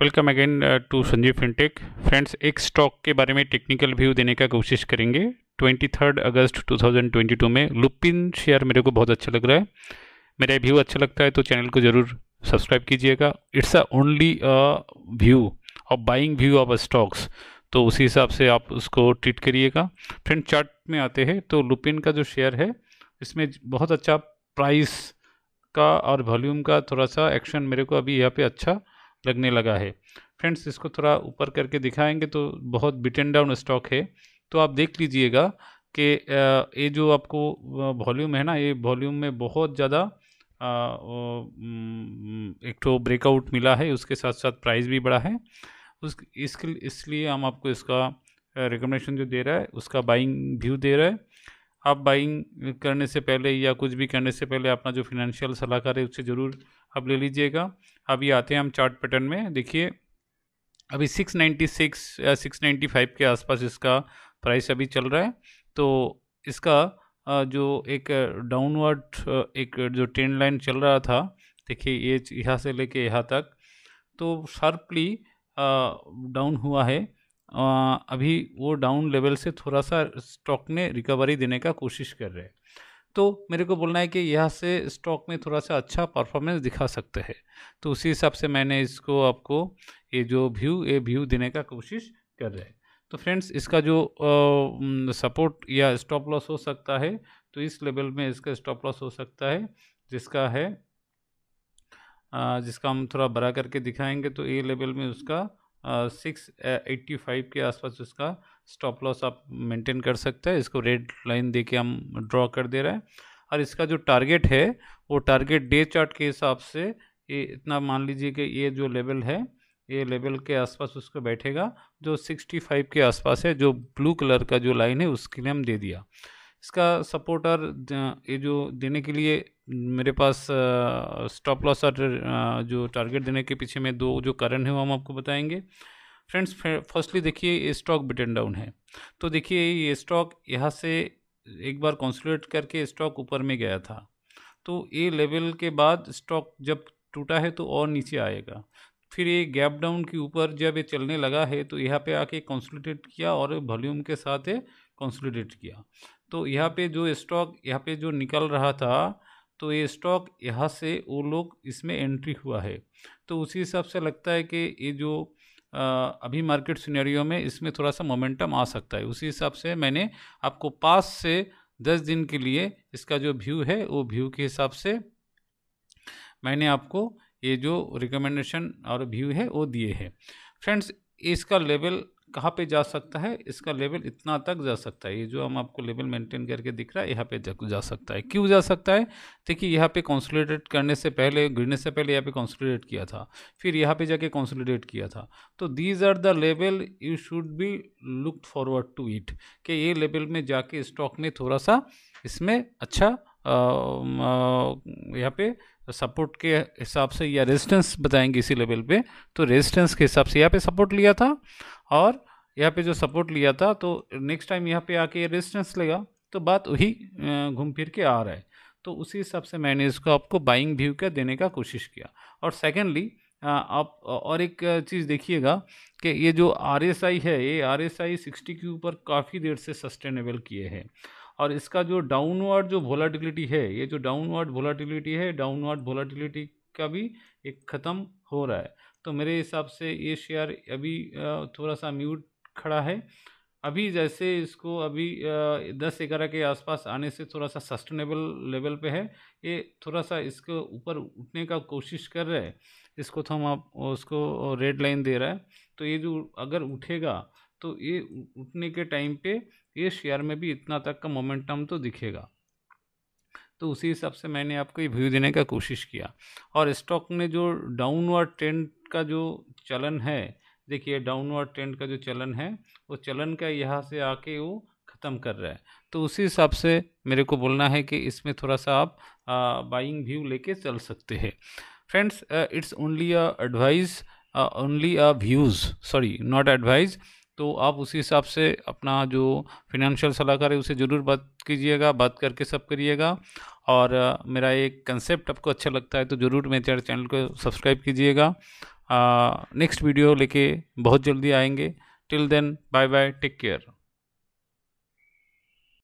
welcome again to Sanjeev fintech friends एक stock के बारे में टेक्निकल व्यू देने का कोशिश करेंगे 23 अगस्त 2022 में लुपिन शेयर मेरे को बहुत अच्छा लग रहा है मेरा व्यू अच्छा लगता है तो चैनल को ज़रूर सब्सक्राइब कीजिएगा इट्स अ ओनली व्यू और buying view of a stocks तो उसी हिसाब से आप उसको ट्रीट करिएगा फ्रेंड चार्ट में आते हैं तो लुपिन का जो शेयर है इसमें बहुत अच्छा प्राइस का और वॉल्यूम का थोड़ा सा एक्शन मेरे को अभी यहाँ पे अच्छा लगने लगा है फ्रेंड्स इसको थोड़ा ऊपर करके दिखाएंगे तो बहुत बिटन डाउन स्टॉक है तो आप देख लीजिएगा कि ये जो आपको वॉल्यूम है ना ये वॉल्यूम में बहुत ज़्यादा एक तो ब्रेकआउट मिला है उसके साथ साथ प्राइस भी बढ़ा है उस इसके इसलिए हम आपको इसका रिकमेंडेशन जो दे रहा है उसका बाइंग व्यू दे रहा है आप बाइंग करने से पहले या कुछ भी करने से पहले अपना जो फिनेंशियल सलाहकार है उससे ज़रूर आप ले लीजिएगा अभी आते हैं हम चार्ट पैटर्न में देखिए अभी 696 या 695 के आसपास इसका प्राइस अभी चल रहा है तो इसका जो एक डाउनवर्ड एक जो ट्रेंड लाइन चल रहा था देखिए ये यहाँ से लेके यहाँ तक तो शार्पली डाउन हुआ है अभी वो डाउन लेवल से थोड़ा सा स्टॉक ने रिकवरी देने का कोशिश कर रहे हैं तो मेरे को बोलना है कि यह से स्टॉक में थोड़ा सा अच्छा परफॉर्मेंस दिखा सकते हैं तो उसी हिसाब से मैंने इसको आपको ये जो व्यू ये व्यू देने का कोशिश कर रहे हैं तो फ्रेंड्स इसका जो आ, सपोर्ट या स्टॉप लॉस हो सकता है तो इस लेवल में इसका स्टॉप लॉस हो सकता है जिसका है आ, जिसका हम थोड़ा बड़ा करके दिखाएंगे तो ये लेवल में उसका सिक्स एट्टी फाइव के आसपास उसका स्टॉप लॉस आप मेंटेन कर सकते हैं इसको रेड लाइन दे के हम ड्रॉ कर दे रहे हैं और इसका जो टारगेट है वो टारगेट डे चार्ट के हिसाब से ये इतना मान लीजिए कि ये जो लेवल है ये लेवल के आसपास उसको बैठेगा जो 65 के आसपास है जो ब्लू कलर का जो लाइन है उसके लिए हम दे दिया इसका सपोर्टर ये जो देने के लिए मेरे पास स्टॉप लॉस और जो टारगेट देने के पीछे में दो जो कारण है वो हम आपको बताएंगे फ्रेंड्स फर्स्टली देखिए ये स्टॉक बिटन डाउन है तो देखिए ये स्टॉक यहाँ से एक बार कॉन्सोलेट करके स्टॉक ऊपर में गया था तो ये लेवल के बाद स्टॉक जब टूटा है तो और नीचे आएगा फिर ये गैप डाउन के ऊपर जब ये चलने लगा है तो यहाँ पे आके कंसोलिडेट किया और वॉल्यूम के साथ कंसोलिडेट किया तो यहाँ पे जो स्टॉक यहाँ पे जो निकल रहा था तो ये स्टॉक यहाँ से वो लोग इसमें एंट्री हुआ है तो उसी हिसाब से लगता है कि ये जो आ, अभी मार्केट सिनेरियो में इसमें थोड़ा सा मोमेंटम आ सकता है उसी हिसाब से मैंने आपको पास से दस दिन के लिए इसका जो व्यू है वो व्यू के हिसाब से मैंने आपको ये जो रिकमेंडेशन और व्यू है वो दिए हैं फ्रेंड्स इसका लेवल कहाँ पे जा सकता है इसका लेवल इतना तक जा सकता है ये जो हम आपको लेवल मेंटेन करके दिख रहा है यहाँ पे जा सकता है क्यों जा सकता है देखिए यहाँ पे कंसोलिडेट करने से पहले गिरने से पहले यहाँ पे कंसोलिडेट किया था फिर यहाँ पे जाके कंसोलिडेट किया था तो these are the level you should be look forward to it कि ये लेवल में जाके स्टॉक ने थोड़ा सा इसमें अच्छा यहाँ पे सपोर्ट के हिसाब से या रेजिस्टेंस बताएंगे इसी लेवल पे तो रेजिस्टेंस के हिसाब से यहाँ पे सपोर्ट लिया था और यहाँ पे जो सपोर्ट लिया था तो नेक्स्ट टाइम यहाँ पे आके ये रेजिस्टेंस लेगा तो बात वही घूम फिर के आ रहा है तो उसी हिसाब से मैंने इसको आपको बाइंग व्यू का देने का कोशिश किया और सेकेंडली आप और एक चीज़ देखिएगा कि ये जो आर है ये आर एस आई सिक्सटी के ऊपर काफ़ी देर से सस्टेनेबल किए हैं और इसका जो डाउनवर्ड जो वोलाटिलिटी है ये जो डाउनवर्ड वोलाटिलिटी है डाउनवर्ड वोलाटिलिटी का भी एक ख़त्म हो रहा है तो मेरे हिसाब से ये शेयर अभी थोड़ा सा म्यूट खड़ा है अभी जैसे इसको अभी दस ग्यारह के आसपास आने से थोड़ा सा सस्टेनेबल लेवल पे है ये थोड़ा सा इसके ऊपर उठने का कोशिश कर रहे हैं इसको तो हम आप उसको रेड लाइन दे रहा है तो ये जो अगर उठेगा तो ये उठने के टाइम पे ये शेयर में भी इतना तक का मोमेंटम तो दिखेगा तो उसी हिसाब से मैंने आपको ये व्यू देने का कोशिश किया और स्टॉक ने जो डाउनवर्ड ट्रेंड का जो चलन है देखिए डाउनवर्ड ट्रेंड का जो चलन है वो चलन का यहाँ से आके वो ख़त्म कर रहा है तो उसी हिसाब से मेरे को बोलना है कि इसमें थोड़ा सा आप बाइंग व्यू लेके चल सकते हैं friends it's only a advice only a views sorry not advise तो आप उसी हिसाब से अपना जो फिनेंशियल सलाहकार है उसे ज़रूर बात कीजिएगा बात करके सब करिएगा और मेरा एक कंसेप्ट आपको अच्छा लगता है तो ज़रूर मेरे चैनल को सब्सक्राइब कीजिएगा नेक्स्ट वीडियो लेके बहुत जल्दी आएंगे till then bye bye take care